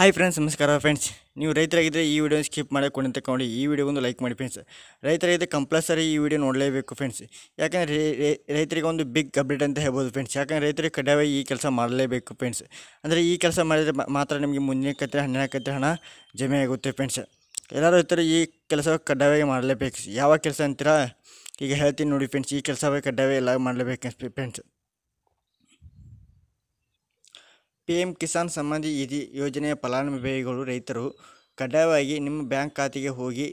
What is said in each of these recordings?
hi friends ನಮಸ್ಕಾರ friends ನೀವು ರೈತರಾಗಿದ್ದರೆ ಈ ವಿಡಿಯೋ ಸ್ಕಿಪ್ ಮಾಡೋಕೊಂಡು ತಗೊಂಡು ಈ ವಿಡಿಯೋ ಒಂದು ಲೈಕ್ ಮಾಡಿ ಫ್ರೆಂಡ್ಸ್ ರೈತರಾಗಿದ್ದರೆ ಕಂಪಲ್ಸರಿ ಈ ವಿಡಿಯೋ ನೋಡಲೇಬೇಕು ಫ್ರೆಂಡ್ಸ್ ಯಾಕಂದರೆ ರೈತರಿಗೆ ಒಂದು ಬಿಗ್ ಅಪ್ಡೇಟ್ ಅಂತ ಹೇಳ್ಬೋದು ಫ್ರೆಂಡ್ಸ್ ಯಾಕಂದರೆ ರೈತರಿಗೆ ಕಡ್ಡಾಯವಾಗಿ ಈ ಕೆಲಸ ಮಾಡಲೇಬೇಕು ಫ್ರೆಂಡ್ಸ್ ಅಂದರೆ ಈ ಕೆಲಸ ಮಾಡಿದರೆ ಮಾತ್ರ ನಿಮಗೆ ಮುಂದಿನ ಕತ್ತೆ ಹನ್ನೆರಡು ಕತ್ತೆ ಹಣ ಜಮೆ ಆಗುತ್ತೆ ಫ್ರೆಂಡ್ಸ್ ಎಲ್ಲ ರೈತರು ಈ ಕೆಲಸ ಕಡ್ಡಾಯವಾಗಿ ಮಾಡಲೇಬೇಕು ಯಾವ ಕೆಲಸ ಅಂತೀರಾ ಈಗ ಹೇಳ್ತೀನಿ ನೋಡಿ ಫ್ರೆಂಡ್ಸ್ ಈ ಕೆಲಸವೇ ಕಡ್ಡಾಯವಾಗಿ ಎಲ್ಲ ಮಾಡಲೇಬೇಕು ಫ್ರೆಂಡ್ಸ್ पीएम किसान सम्मान निधि योजने ಫಲಾನುಭವಿಗಳು ರೈತರ ಕಡಾಯವಾಗಿ ನಿಮ್ಮ ಬ್ಯಾಂಕ್ ಖಾತೆಗೆ ಹೋಗಿ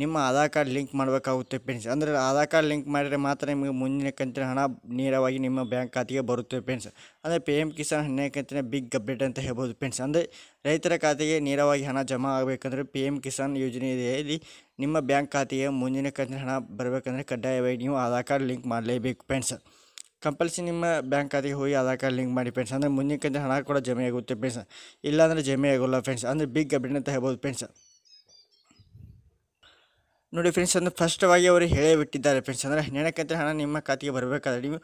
ನಿಮ್ಮ ಆಧಾರ್ ಕಾರ್ಡ್ ಲಿಂಕ್ ಮಾಡಬೇಕಾಗುತ್ತೆ ಫ್ರೆಂಡ್ಸ್ ಅಂದ್ರೆ ಆಧಾರ್ ಕಾರ್ಡ್ ಲಿಂಕ್ ಮಾಡಿದ್ರೆ ಮಾತ್ರ ನಿಮಗೆ මුನ್ನೆ ಕಂತಿನ ಹಣ ನೇರವಾಗಿ ನಿಮ್ಮ ಬ್ಯಾಂಕ್ ಖಾತೆಗೆ ಬರುತ್ತೆ ಫ್ರೆಂಡ್ಸ್ ಅಂದ್ರೆ पीएम किसान ಹಣಕ್ಕೆ ಒಂದು ಬಿಗ್ ಅಪ್ಡೇಟ್ ಅಂತ ಹೇಳಬಹುದು ಫ್ರೆಂಡ್ಸ್ ಅಂದ್ರೆ ರೈತರ ಖಾತೆಗೆ ನೇರವಾಗಿ ಹಣ ಜಮ ಆಗಬೇಕಂದ್ರೆ पीएम किसान योजನಿದ ಇಲ್ಲಿ ನಿಮ್ಮ ಬ್ಯಾಂಕ್ ಖಾತೆಗೆ මුನ್ನೆ ಕಂತಿನ ಹಣ ಬರಬೇಕಂದ್ರೆ ಕಡ್ಡಾಯವಾಗಿ ನೀವು ಆಧಾರ್ ಕಾರ್ಡ್ ಲಿಂಕ್ ಮಾಡಲೇಬೇಕು ಫ್ರೆಂಡ್ಸ್ ಕಂಪಲ್ಸರಿ ನಿಮ್ಮ ಬ್ಯಾಂಕ್ ಖಾತೆಗೆ ಹೋಗಿ ಆಧಾರ್ ಕಾರ್ಡ್ ಲಿಂಕ್ ಮಾಡಿ ಫ್ರೆಂಡ್ಸ್ ಅಂದರೆ ಮುಂದಿನ ಕಂತೆ ಹಣ ಕೂಡ ಜಮೆ ಆಗುತ್ತೆ ಫ್ರೆಂಡ್ಸ್ ಇಲ್ಲಾಂದರೆ ಜಮೆ ಆಗೋಲ್ಲ ಫ್ರೆಂಡ್ಸ್ ಅಂದರೆ ಬಿಗ್ ಅಪ್ಡೇಟ್ ಅಂತ ಹೇಳ್ಬೋದು ಫ್ರೆಂಡ್ಸ್ ನೋಡಿ ಫ್ರೆಂಡ್ಸ್ ಅಂದರೆ ಆಗಿ ಅವರು ಹೇಳೇ ಬಿಟ್ಟಿದ್ದಾರೆ ಫ್ರೆಂಡ್ಸ್ ಅಂದರೆ ಹನ್ನೆರಡನೇ ಹಣ ನಿಮ್ಮ ಖಾತೆಗೆ ಬರಬೇಕಾದ್ರೆ ನೀವು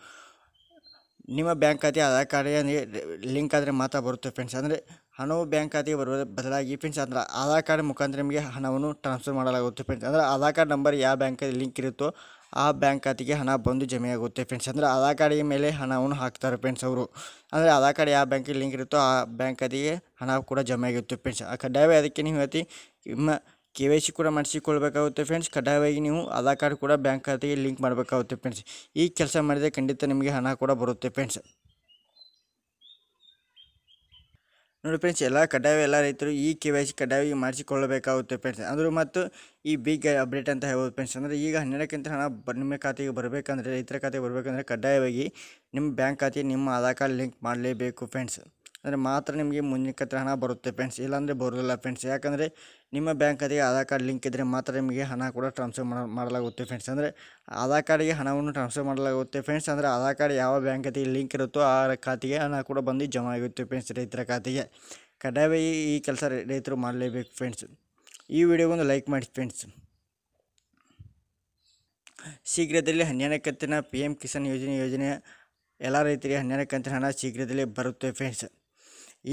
ನಿಮ್ಮ ಬ್ಯಾಂಕ್ ಖಾತೆ ಆಧಾರ್ ಕಾರ್ಡ್ ಲಿಂಕ್ ಆದರೆ ಮಾತ್ರ ಬರುತ್ತೆ ಫ್ರೆಂಡ್ಸ್ ಅಂದರೆ ಹಣವು ಬ್ಯಾಂಕ್ ಖಾತೆಗೆ ಬರುವ ಬದಲಾಗಿ ಫ್ರೆಂಡ್ಸ್ ಅಂದರೆ ಆಧಾರ್ ಕಾರ್ಡ್ ಮುಖಾಂತರ ನಿಮಗೆ ಹಣವನ್ನು ಟ್ರಾನ್ಸ್ಫರ್ ಮಾಡಲಾಗುತ್ತೆ ಫ್ರೆಂಡ್ಸ್ ಅಂದರೆ ಆಧಾರ್ ಕಾರ್ಡ್ ನಂಬರ್ ಯಾವ ಬ್ಯಾಂಕಲ್ಲಿ ಲಿಂಕ್ ಇರುತ್ತೋ ಆ ಬ್ಯಾಂಕ್ ಖಾತೆಗೆ ಹಣ ಬಂದು ಜಮೆಯಾಗುತ್ತೆ ಫ್ರೆಂಡ್ಸ್ ಅಂದರೆ ಆಧಾರ್ ಕಾರ್ಡಿಗೆ ಮೇಲೆ ಹಣವನ್ನು ಹಾಕ್ತಾರೆ ಫ್ರೆಂಡ್ಸ್ ಅವರು ಅಂದರೆ ಆಧಾರ್ ಕಾರ್ಡ್ ಯಾವ ಬ್ಯಾಂಕಿಗೆ ಲಿಂಕ್ ಇರುತ್ತೋ ಆ ಬ್ಯಾಂಕ್ ಖಾತೆಗೆ ಹಣ ಕೂಡ ಜಮೆ ಆಗಿರುತ್ತೆ ಫ್ರೆಂಡ್ಸ್ ಕಡ್ಡಾಯವಾಗಿ ಅದಕ್ಕೆ ನೀವು ಹೇಳ್ತಿ ನಿಮ್ಮ ಕೆ ವೈ ಸಿ ಕೂಡ ಮಾಡಿಸಿಕೊಳ್ಬೇಕಾಗುತ್ತೆ ಫ್ರೆಂಡ್ಸ್ ಕಡ್ಡಾಯವಾಗಿ ನೀವು ಆಧಾರ್ ಕಾರ್ಡ್ ಕೂಡ ಬ್ಯಾಂಕ್ ಖಾತೆಗೆ ಲಿಂಕ್ ಮಾಡಬೇಕಾಗುತ್ತೆ ಫ್ರೆಂಡ್ಸ್ ಈ ಕೆಲಸ ಮಾಡಿದರೆ ಖಂಡಿತ ನಿಮಗೆ ಹಣ ಕೂಡ ಬರುತ್ತೆ ಫ್ರೆಂಡ್ಸ್ ನೋಡಿ ಫ್ರೆಂಡ್ಸ್ ಎಲ್ಲ ಕಡ್ಡಾಯ ಎಲ್ಲ ರೈತರು ಈ ಕೆ ವೈ ಸಿ ಕಡ್ಡಾಯವಾಗಿ ಮಾಡಿಸಿಕೊಳ್ಳಬೇಕಾಗುತ್ತೆ ಫ್ರೆಂಡ್ಸ್ ಅಂದರು ಮತ್ತು ಈ ಬಿಗ್ ಅಪ್ಡೇಟ್ ಅಂತ ಹೇಳ್ಬೋದು ಫ್ರೆಂಡ್ಸ್ ಅಂದರೆ ಈಗ ಹನ್ನೆರಡಕ್ಕಿಂತ ಹಣ ನಿಮ್ಮ ಖಾತೆಗೆ ಬರಬೇಕಂದ್ರೆ ರೈತರ ಖಾತೆಗೆ ಬರಬೇಕಂದ್ರೆ ಕಡ್ಡಾಯವಾಗಿ ನಿಮ್ಮ ಬ್ಯಾಂಕ್ ಖಾತೆಗೆ ನಿಮ್ಮ ಆಧಾರ್ ಕಾರ್ಡ್ ಲಿಂಕ್ ಮಾಡಲೇಬೇಕು ಫ್ರೆಂಡ್ಸ್ ಅಂದರೆ ಮಾತ್ರ ನಿಮಗೆ ಮುಂಜಾನೆ ಹಣ ಬರುತ್ತೆ ಫ್ರೆಂಡ್ಸ್ ಇಲ್ಲಾಂದರೆ ಬರೋದಿಲ್ಲ ಫ್ರೆಂಡ್ಸ್ ಯಾಕಂದರೆ ನಿಮ್ಮ ಬ್ಯಾಂಕ್ ಖಾತೆಗೆ ಆಧಾರ್ ಕಾರ್ಡ್ ಲಿಂಕ್ ಇದ್ದರೆ ಮಾತ್ರ ನಿಮಗೆ ಹಣ ಕೂಡ ಟ್ರಾನ್ಸ್ಫರ್ ಮಾಡಲಾಗುತ್ತೆ ಫ್ರೆಂಡ್ಸ್ ಅಂದರೆ ಆಧಾರ್ ಕಾರ್ಡಿಗೆ ಹಣವನ್ನು ಟ್ರಾನ್ಸ್ಫರ್ ಮಾಡಲಾಗುತ್ತೆ ಫ್ರೆಂಡ್ಸ್ ಅಂದರೆ ಆಧಾರ್ ಕಾರ್ಡ್ ಯಾವ ಬ್ಯಾಂಕ್ ಖಾತೆಗೆ ಲಿಂಕ್ ಇರುತ್ತೋ ಆ ಖಾತೆಗೆ ಹಣ ಕೂಡ ಬಂದು ಜಮಾ ಆಗುತ್ತೆ ಫ್ರೆಂಡ್ಸ್ ರೈತರ ಖಾತೆಗೆ ಕಡ್ಡಾಯವಾಗಿ ಈ ಕೆಲಸ ರೈತರು ಮಾಡಲೇಬೇಕು ಫ್ರೆಂಡ್ಸ್ ಈ ವಿಡಿಯೋಗೊಂದು ಲೈಕ್ ಮಾಡಿ ಫ್ರೆಂಡ್ಸ್ ಶೀಘ್ರದಲ್ಲಿ ಹನ್ನೆರಡು ಕತ್ತಿನ ಪಿ ಎಂ ಕಿಸಾನ್ ಯೋಜನೆ ಯೋಜನೆ ಎಲ್ಲ ರೈತರಿಗೆ ಹನ್ನೆರಡು ಕಂತಿನ ಹಣ ಶೀಘ್ರದಲ್ಲೇ ಬರುತ್ತೆ ಫ್ರೆಂಡ್ಸ್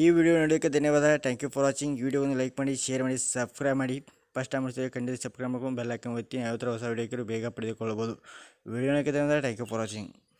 ಈ ವಿಡಿಯೋ ನೋಡೋಕ್ಕೆ ಧನ್ಯವಾದ ಥ್ಯಾಂಕ್ ಯು ಫಾರ್ ವಾಚಿಂಗ್ ವಿಡಿಯೋವನ್ನು ಲೈಕ್ ಮಾಡಿ ಶೇರ್ ಮಾಡಿ ಸಬ್ಸ್ಕ್ರೈಬ್ ಮಾಡಿ ಫಸ್ಟ್ ಟೈಮ್ ಮಾಡ್ತೀವಿ ಖಂಡಿತ ಸಬ್ಸ್ಕ್ರೈಬ್ ಮಾಡ್ಕೊಂಡು ಬೆಲ್ ಒತ್ತಿ ಯಾವ ಥರ ಹೊಸ ವಿಡಿಯೋಕ್ಕೆ ಬೇಗ ಪಡೆದುಕೊಳ್ಬೋದು ವಿಡಿಯೋ ನೋಡೋಕ್ಕೆ ಧನ್ಯವಾದ ಥ್ಯಾಂಕ್ ಯು ಫಾರ್ ವಾಚಿಂಗ್